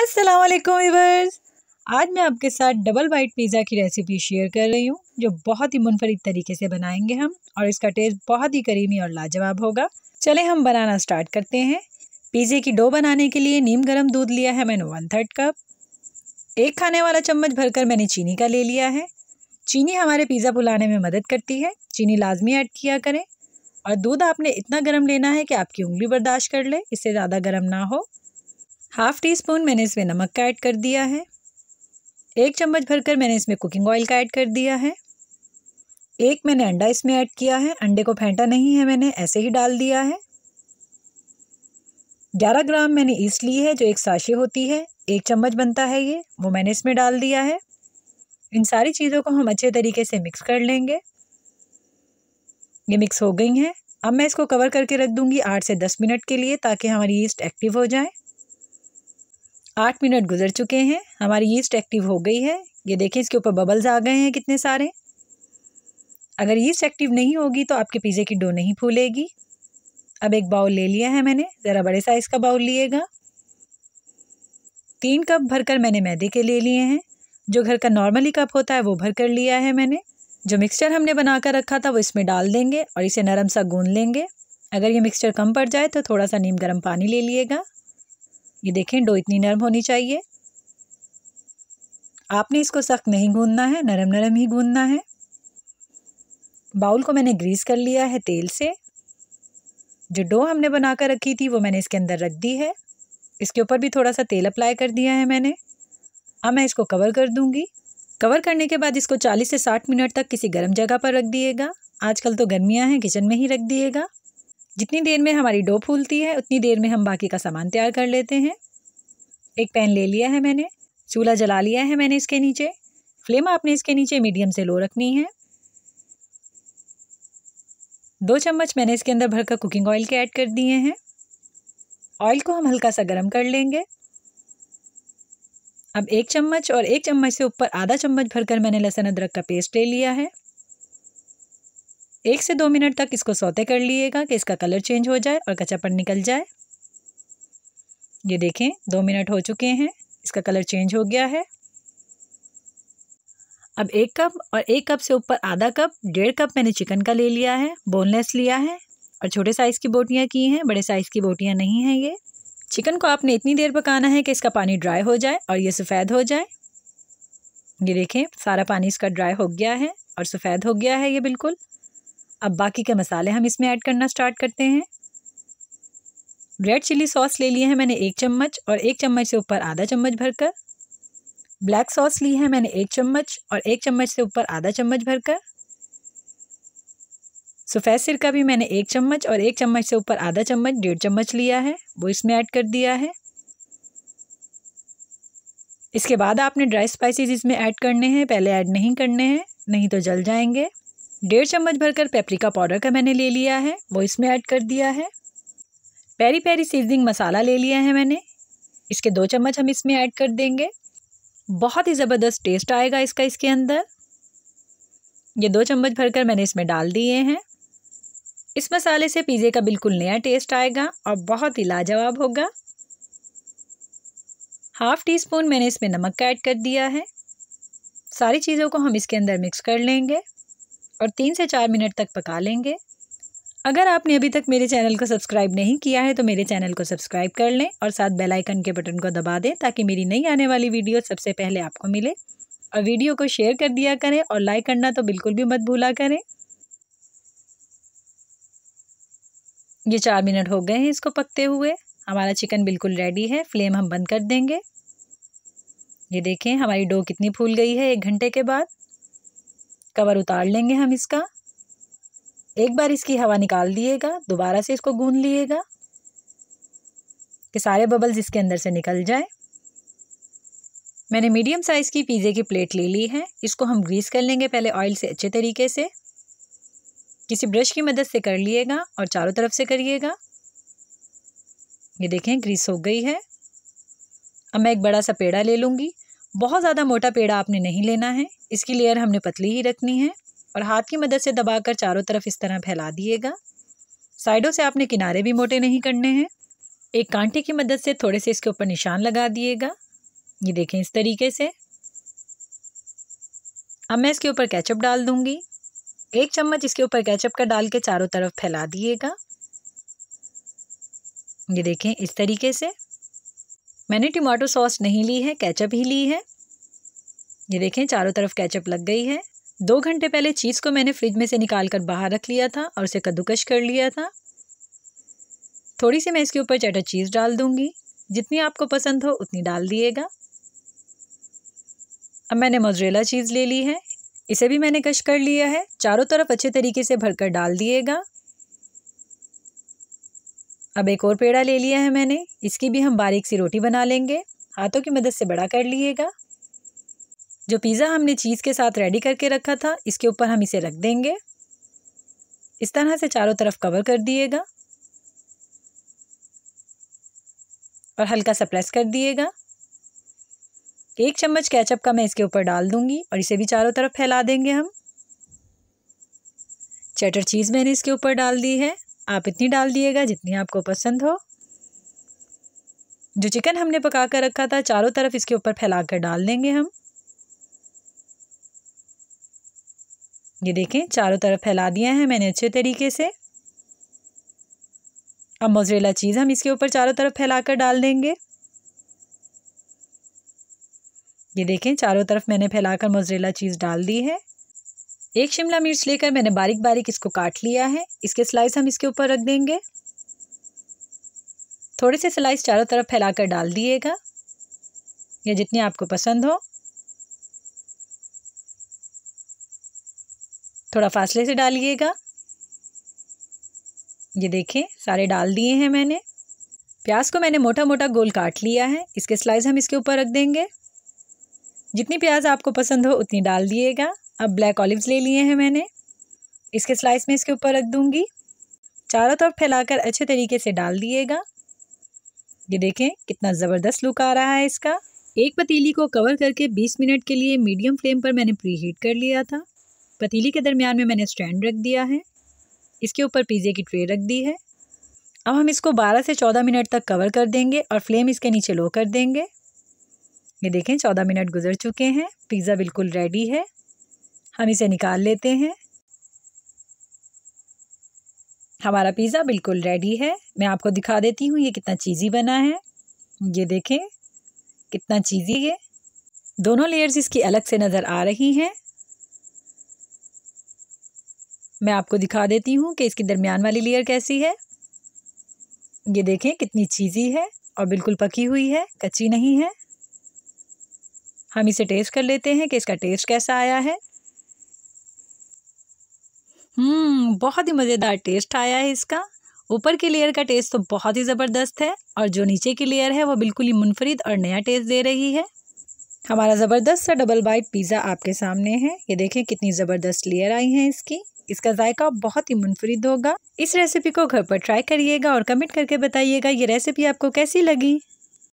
अस्सलाम वालेकुम वीवर्स आज मैं आपके साथ डबल वाइट पिज़्ज़ा की रेसिपी शेयर कर रही हूँ जो बहुत ही मुनफरद तरीके से बनाएंगे हम और इसका टेस्ट बहुत ही करीमी और लाजवाब होगा चले हम बनाना स्टार्ट करते हैं पिज़्ज़े की डो बनाने के लिए नीम गर्म दूध लिया है मैंने वन थर्ड कप एक खाने वाला चम्मच भरकर मैंने चीनी का ले लिया है चीनी हमारे पिज़्ज़ा फुलाने में मदद करती है चीनी लाजमी ऐड किया करें और दूध आपने इतना गर्म लेना है कि आपकी उंगली बर्दाश्त कर ले इससे ज़्यादा गर्म ना हो हाफ़ टी स्पून मैंने इसमें नमक का ऐड कर दिया है एक चम्मच भरकर मैंने इसमें कुकिंग ऑयल का ऐड कर दिया है एक मैंने अंडा इसमें ऐड किया है अंडे को फेंटा नहीं है मैंने ऐसे ही डाल दिया है ग्यारह ग्राम मैंने ईस्ट ली है जो एक साशे होती है एक चम्मच बनता है ये वो मैंने इसमें डाल दिया है इन सारी चीज़ों को हम अच्छे तरीके से मिक्स कर लेंगे ये मिक्स हो गई हैं अब मैं इसको कवर करके रख दूँगी आठ से दस मिनट के लिए ताकि हमारी ईस्ट एक्टिव हो जाए आठ मिनट गुजर चुके हैं हमारी यीस्ट एक्टिव हो गई है ये देखें इसके ऊपर बबल्स आ गए हैं कितने सारे अगर यीस्ट एक्टिव नहीं होगी तो आपके पिज़्ज़े की डो नहीं फूलेगी अब एक बाउल ले लिया है मैंने ज़रा बड़े साइज़ का बाउल लिएगा तीन कप भरकर मैंने मैदे के ले लिए हैं जो घर का नॉर्मली कप होता है वो भर कर लिया है मैंने जो मिक्सचर हमने बना कर रखा था वो इसमें डाल देंगे और इसे नरम सा गूंद लेंगे अगर ये मिक्सचर कम पड़ जाए तो थोड़ा सा नीम गर्म पानी ले लिएगा ये देखें डो इतनी नरम होनी चाहिए आपने इसको सख्त नहीं गूंदना है नरम नरम ही गूंदना है बाउल को मैंने ग्रीस कर लिया है तेल से जो डो हमने बना कर रखी थी वो मैंने इसके अंदर रख दी है इसके ऊपर भी थोड़ा सा तेल अप्लाई कर दिया है मैंने अब मैं इसको कवर कर दूंगी कवर करने के बाद इसको 40 से 60 मिनट तक किसी गर्म जगह पर रख दिएगा आजकल तो गर्मियां हैं किचन में ही रख दिएगा जितनी देर में हमारी डो फूलती है उतनी देर में हम बाकी का सामान तैयार कर लेते हैं एक पैन ले लिया है मैंने चूल्हा जला लिया है मैंने इसके नीचे फ्लेम आपने इसके नीचे मीडियम से लो रखनी है दो चम्मच मैंने इसके अंदर भरकर कुकिंग ऑयल के ऐड कर दिए हैं ऑयल को हम हल्का सा गर्म कर लेंगे अब एक चम्मच और एक चम्मच से ऊपर आधा चम्मच भरकर मैंने लहसुन अदरक का पेस्ट ले लिया है एक से दो मिनट तक इसको सौते कर लीजिएगा कि इसका कलर चेंज हो जाए और कच्चापन निकल जाए ये देखें दो मिनट हो चुके हैं इसका कलर चेंज हो गया है अब एक कप और एक कप से ऊपर आधा कप डेढ़ कप मैंने चिकन का ले लिया है बोनलेस लिया है और छोटे साइज़ की बोटियाँ की हैं बड़े साइज़ की बोटियाँ नहीं हैं ये चिकन को आपने इतनी देर पकाना है कि इसका पानी ड्राई हो जाए और ये सफ़ेद हो जाए ये देखें सारा पानी इसका ड्राई हो गया है और सफ़ेद हो गया है ये बिल्कुल अब बाकी के मसाले हम इसमें ऐड करना स्टार्ट करते हैं रेड चिली सॉस ले लिए हैं मैंने एक चम्मच और एक चम्मच से ऊपर आधा चम्मच भरकर ब्लैक सॉस ली है मैंने एक चम्मच और एक चम्मच से ऊपर आधा चम्मच भरकर सफ़ेद सिरका भी मैंने एक चम्मच और एक चम्मच से ऊपर आधा चम्मच डेढ़ चम्मच लिया है वो इसमें ऐड कर दिया है इसके बाद आपने ड्राई स्पाइसेस इसमें ऐड करने हैं पहले ऐड नहीं करने हैं नहीं तो जल जाएंगे डेढ़ चम्मच भरकर पेपरिका पाउडर का मैंने ले लिया है वो इसमें ऐड कर दिया है पेरी पेरी सीजनिंग मसाला ले लिया है मैंने इसके दो चम्मच हम इसमें ऐड कर देंगे बहुत ही ज़बरदस्त टेस्ट आएगा इसका इसके अंदर ये दो चम्मच भरकर मैंने इसमें डाल दिए हैं इस मसाले से पिज़्ज़े का बिल्कुल नया टेस्ट आएगा और बहुत ही लाजवाब होगा हाफ़ टी स्पून मैंने इसमें नमक का ऐड कर दिया है सारी चीज़ों को हम इसके अंदर मिक्स कर लेंगे और तीन से चार मिनट तक पका लेंगे अगर आपने अभी तक मेरे चैनल को सब्सक्राइब नहीं किया है तो मेरे चैनल को सब्सक्राइब कर लें और साथ बेल आइकन के बटन को दबा दें ताकि मेरी नई आने वाली वीडियो सबसे पहले आपको मिले और वीडियो को शेयर कर दिया करें और लाइक करना तो बिल्कुल भी मत भूला करें ये चार मिनट हो गए हैं इसको पकते हुए हमारा चिकन बिल्कुल रेडी है फ्लेम हम बंद कर देंगे ये देखें हमारी डो कितनी फूल गई है एक घंटे के बाद कवर उतार लेंगे हम इसका एक बार इसकी हवा निकाल दिएगा दोबारा से इसको गूंद लिएगा कि सारे बबल्स इसके अंदर से निकल जाए मैंने मीडियम साइज़ की पिज़्ज़े की प्लेट ले ली है इसको हम ग्रीस कर लेंगे पहले ऑयल से अच्छे तरीके से किसी ब्रश की मदद से कर लिएगा और चारों तरफ से करिएगा ये देखें ग्रीस हो गई है अब मैं एक बड़ा सा पेड़ा ले लूँगी बहुत ज़्यादा मोटा पेड़ा आपने नहीं लेना है इसकी लेयर हमने पतली ही रखनी है और हाथ की मदद से दबाकर चारों तरफ इस तरह फैला दिएगा साइडों से आपने किनारे भी मोटे नहीं करने हैं एक कांटे की मदद से थोड़े से इसके ऊपर निशान लगा दिएगा ये देखें इस तरीके से अब मैं इसके ऊपर कैचअप डाल दूँगी एक चम्मच इसके ऊपर कैचअप का डाल के चारों तरफ फैला दिएगा ये देखें इस तरीके से मैंने टमाटो सॉस नहीं ली है कैचअप ही ली है ये देखें चारों तरफ कैचअप लग गई है दो घंटे पहले चीज़ को मैंने फ्रिज में से निकाल कर बाहर रख लिया था और उसे कद्दूकश कर लिया था थोड़ी सी मैं इसके ऊपर चटर चीज़ डाल दूँगी जितनी आपको पसंद हो उतनी डाल दिएगा अब मैंने मोजरेला चीज़ ले ली है इसे भी मैंने कश कर लिया है चारों तरफ अच्छे तरीके से भरकर डाल दिएगा अब एक और पेड़ा ले लिया है मैंने इसकी भी हम बारीक सी रोटी बना लेंगे हाथों की मदद से बड़ा कर लीजिएगा जो पिज़्ज़ा हमने चीज़ के साथ रेडी करके रखा था इसके ऊपर हम इसे रख देंगे इस तरह से चारों तरफ कवर कर दिएगा और हल्का सा प्रेस कर दिएगा एक चम्मच केचप का मैं इसके ऊपर डाल दूंगी और इसे भी चारों तरफ फैला देंगे हम चटर चीज़ मैंने इसके ऊपर डाल दी है आप इतनी डाल दिएगा जितनी आपको पसंद हो जो चिकन हमने पका कर रखा था चारों तरफ इसके ऊपर फैला कर डाल देंगे हम ये देखें चारों तरफ फैला दिया है मैंने अच्छे तरीके से अब मोजरेला चीज़ हम इसके ऊपर चारों तरफ फैला कर डाल देंगे ये देखें चारों तरफ मैंने फैलाकर मोजरेला चीज़ डाल दी है एक शिमला मिर्च लेकर मैंने बारीक बारीक इसको काट लिया है इसके स्लाइस हम इसके ऊपर रख देंगे थोड़े से स्लाइस चारों तरफ फैलाकर डाल दिएगा या जितनी आपको पसंद हो थोड़ा फासले से डालिएगा ये देखें सारे डाल दिए हैं मैंने प्याज को मैंने मोटा मोटा गोल काट लिया है इसके स्लाइस हम इसके ऊपर रख देंगे जितनी प्याज आपको पसंद हो उतनी डाल दिएगा अब ब्लैक ऑलिव्स ले लिए हैं मैंने इसके स्लाइस में इसके ऊपर रख दूंगी चारों तरफ फैलाकर अच्छे तरीके से डाल दिएगा ये देखें कितना ज़बरदस्त लुक आ रहा है इसका एक पतीली को कवर करके 20 मिनट के लिए मीडियम फ्लेम पर मैंने प्री हीट कर लिया था पतीली के दरमियान में मैंने स्टैंड रख दिया है इसके ऊपर पिज़्ज़े की ट्रे रख दी है अब हम इसको 12 से 14 मिनट तक कवर कर देंगे और फ्लेम इसके नीचे लो कर देंगे ये देखें 14 मिनट गुजर चुके हैं पिज़्ज़ा बिल्कुल रेडी है हम इसे निकाल लेते हैं हमारा पिज़्ज़ा बिल्कुल रेडी है मैं आपको दिखा देती हूँ ये कितना चीज़ी बना है ये देखें कितना चीज़ी है दोनों लेयर्स इसकी अलग से नज़र आ रही हैं मैं आपको दिखा देती हूँ कि इसकी दरमियान वाली लेयर कैसी है ये देखें कितनी चीज़ी है और बिल्कुल पकी हुई है कच्ची नहीं है हम इसे टेस्ट कर लेते हैं कि इसका टेस्ट कैसा आया है हम्म बहुत ही मज़ेदार टेस्ट आया है इसका ऊपर की लेयर का टेस्ट तो बहुत ही ज़बरदस्त है और जो नीचे की लेयर है वो बिल्कुल ही मुनफरद और नया टेस्ट दे रही है हमारा ज़बरदस्त सा डबल बाइट पिज़्ज़ा आपके सामने है ये देखें कितनी ज़बरदस्त लेयर आई है इसकी इसका जायका बहुत ही मुनफरद होगा इस रेसिपी को घर पर ट्राई करिएगा और कमेंट करके बताइएगा ये रेसिपी आपको कैसी लगी